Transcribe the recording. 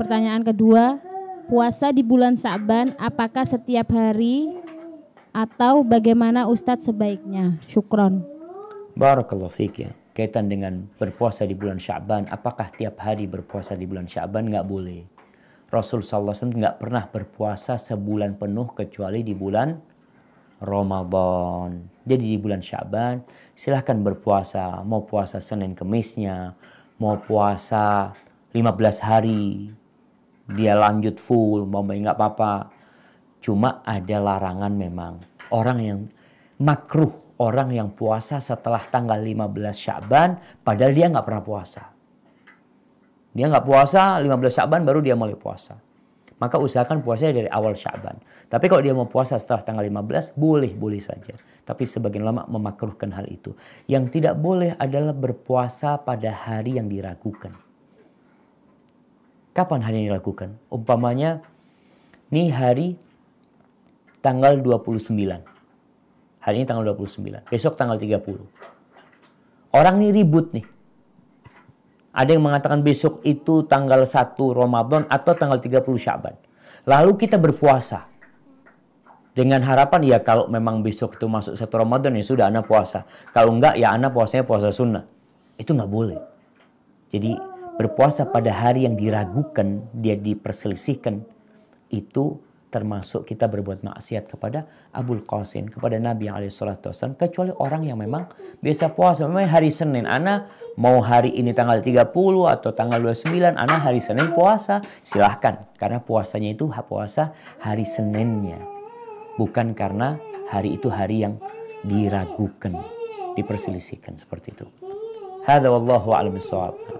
Pertanyaan kedua, puasa di bulan Sa'ban apakah setiap hari atau bagaimana Ustadz sebaiknya? Syukron. Barakallahu fiqh ya. Kaitan dengan berpuasa di bulan Syaban, apakah tiap hari berpuasa di bulan Syaban? Nggak boleh. Rasul Sallallahu SAW nggak pernah berpuasa sebulan penuh kecuali di bulan Ramadan. Jadi di bulan Syaban silahkan berpuasa. Mau puasa Senin Kemisnya, mau puasa 15 hari, dia lanjut full mau nggak apa-apa cuma ada larangan memang orang yang makruh orang yang puasa setelah tanggal 15 Syaban padahal dia nggak pernah puasa dia nggak puasa 15 Syaban baru dia mulai puasa maka usahakan puasanya dari awal Syaban. Tapi kalau dia mau puasa setelah tanggal 15, boleh-boleh saja. Tapi sebagian lama memakruhkan hal itu. Yang tidak boleh adalah berpuasa pada hari yang diragukan. Kapan hari ini dilakukan? Umpamanya, nih hari tanggal 29. Hari ini tanggal 29, besok tanggal 30. Orang ini ribut nih. Ada yang mengatakan besok itu tanggal 1 Ramadan atau tanggal 30 Syaban. Lalu kita berpuasa. Dengan harapan ya kalau memang besok itu masuk satu Ramadan ya sudah anak puasa. Kalau enggak ya anak puasanya puasa sunnah. Itu nggak boleh. Jadi berpuasa pada hari yang diragukan, dia diperselisihkan, itu termasuk kita berbuat maksiat kepada Abul Qasim, kepada Nabi yang Alaihissalam. kecuali orang yang memang biasa puasa. Memang hari Senin, Anak mau hari ini tanggal 30 atau tanggal 29, anak hari Senin puasa, silahkan. Karena puasanya itu puasa hari Seninnya. Bukan karena hari itu hari yang diragukan, diperselisihkan seperti itu. Hada wallahu a'lam